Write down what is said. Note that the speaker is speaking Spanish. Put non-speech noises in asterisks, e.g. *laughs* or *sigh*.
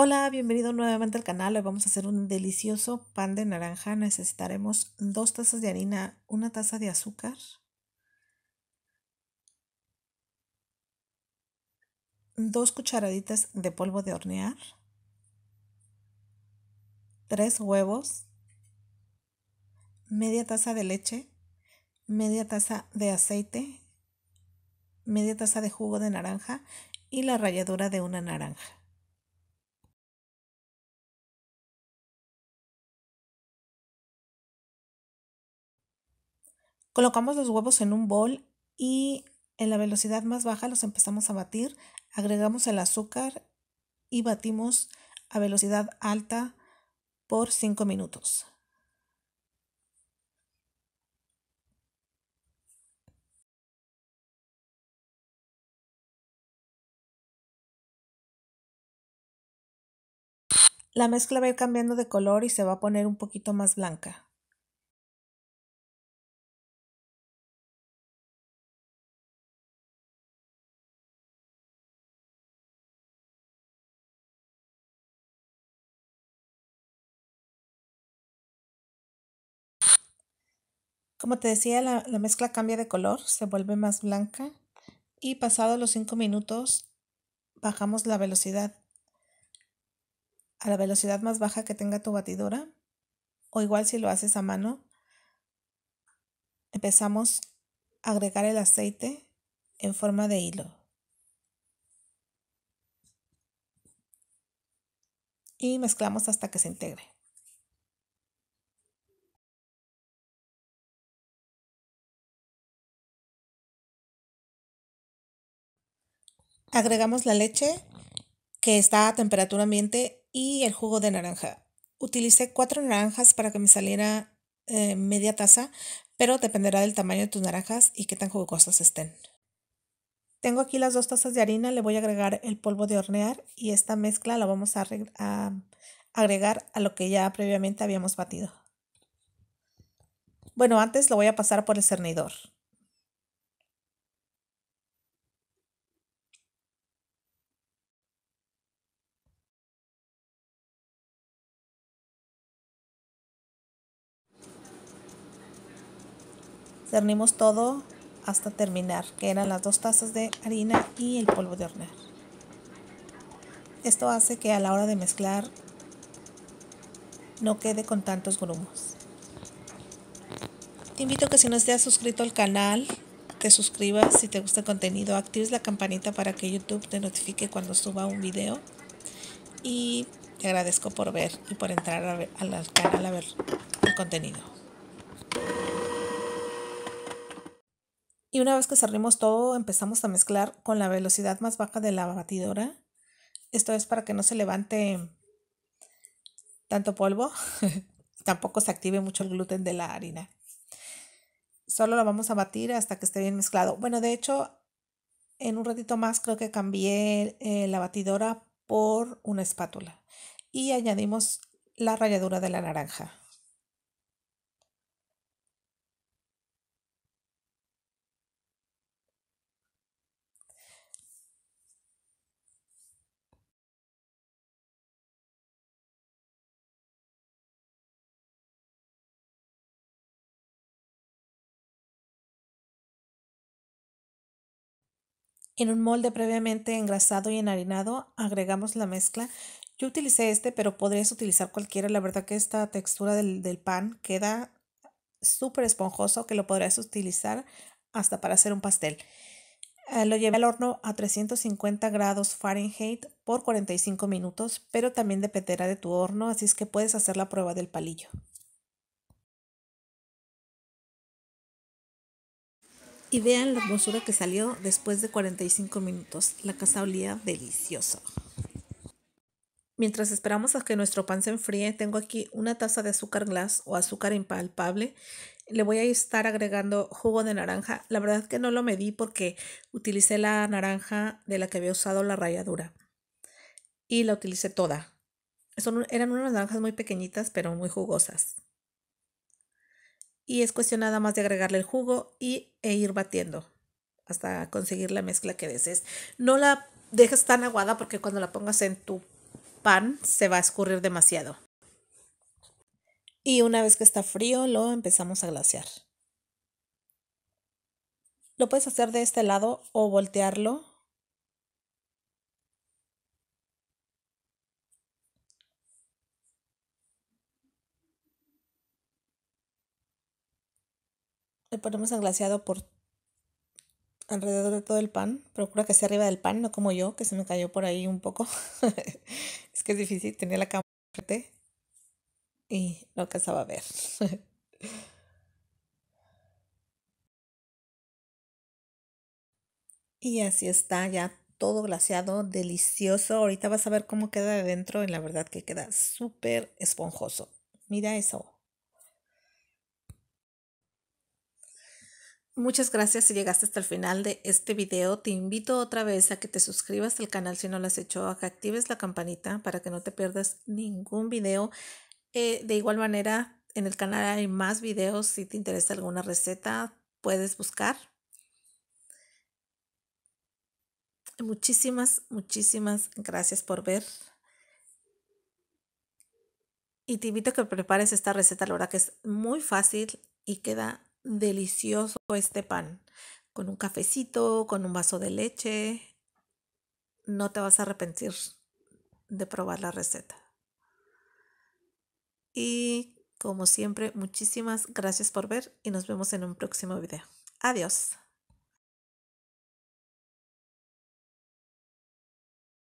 Hola, bienvenido nuevamente al canal. Hoy vamos a hacer un delicioso pan de naranja. Necesitaremos dos tazas de harina, una taza de azúcar, dos cucharaditas de polvo de hornear, tres huevos, media taza de leche, media taza de aceite, media taza de jugo de naranja y la ralladura de una naranja. Colocamos los huevos en un bol y en la velocidad más baja los empezamos a batir, agregamos el azúcar y batimos a velocidad alta por 5 minutos. La mezcla va a ir cambiando de color y se va a poner un poquito más blanca. Como te decía, la, mezcla cambia de color, se vuelve más blanca y pasados los 5 minutos bajamos la velocidad a la velocidad más baja que tenga tu batidora o igual si lo haces a mano. Empezamos a agregar el aceite en forma de hilo. Y mezclamos hasta que se integre. Agregamos la leche que está a temperatura ambiente y el jugo de naranja. Utilicé cuatro naranjas para que me saliera eh, media taza, pero dependerá del tamaño de tus naranjas y qué tan jugosas estén. Tengo aquí las dos tazas de harina, le voy a agregar el polvo de hornear y esta mezcla la vamos a agregar a lo que ya previamente habíamos batido. Bueno, antes lo voy a pasar por el cernidor. Cernimos todo hasta terminar, que eran las dos tazas de harina y el polvo de hornear. Esto hace que a la hora de mezclar no quede con tantos grumos. Te invito a que si no estás suscrito al canal, te suscribas si te gusta el contenido, actives la campanita para que YouTube te notifique cuando suba un video y te agradezco por ver y por entrar al canal a ver el contenido. Y una vez que cerrimos todo, empezamos a mezclar con la velocidad más baja de la batidora. Esto es para que no se levante tanto polvo. *laughs* Tampoco se active mucho el gluten de la harina. Solo lo vamos a batir hasta que esté bien mezclado. Bueno, de hecho, en un ratito más creo que cambié eh, la batidora por una espátula y añadimos la ralladura de la naranja. En un molde previamente engrasado y enharinado agregamos la mezcla. Yo utilicé este, pero podrías utilizar cualquiera. La verdad que esta textura del, pan queda súper esponjoso que lo podrías utilizar hasta para hacer un pastel. Eh, lo llevé al horno a 350 grados Fahrenheit por 45 minutos, pero también dependerá de tu horno, así es que puedes hacer la prueba del palillo. y vean la hermosura que salió después de 45 minutos. La casa olía deliciosa. Mientras esperamos a que nuestro pan se enfríe, tengo aquí una taza de azúcar glass o azúcar impalpable. Le voy a estar agregando jugo de naranja. La verdad que no lo medí porque utilicé la naranja de la que había usado la ralladura. Y la utilicé toda. eran unas naranjas muy pequeñitas pero muy jugosas y es cuestión nada más de agregarle el jugo y, e ir batiendo hasta conseguir la mezcla que desees. No la dejes tan aguada porque cuando la pongas en tu pan se va a escurrir demasiado. Y una vez que está frío lo empezamos a glasear. Lo puedes hacer de este lado o voltearlo Le ponemos el glaseado por alrededor de todo el pan. Procura que sea arriba del pan, no como yo, que se me cayó por ahí un poco. *laughs* es que es difícil, tenía la cámara y no alcanzaba a ver. *laughs* y así está ya todo glaseado, delicioso. Ahorita vas a ver cómo queda de dentro y la verdad que queda súper esponjoso. Mira eso. Muchas gracias si llegaste hasta el final de este video. Te invito otra vez a que te suscribas al canal si no lo has hecho, a que actives la campanita para que no te pierdas ningún video. Eh, de igual manera, en el canal hay más videos. Si te interesa alguna receta, puedes buscar. Muchísimas, muchísimas gracias por ver. Y te invito a que prepares esta receta, la verdad que es muy fácil y queda delicioso este pan. Con un cafecito, con un vaso de leche. No te vas a arrepentir de probar la receta. Y como siempre, muchísimas gracias por ver y nos vemos en un próximo video. Adiós.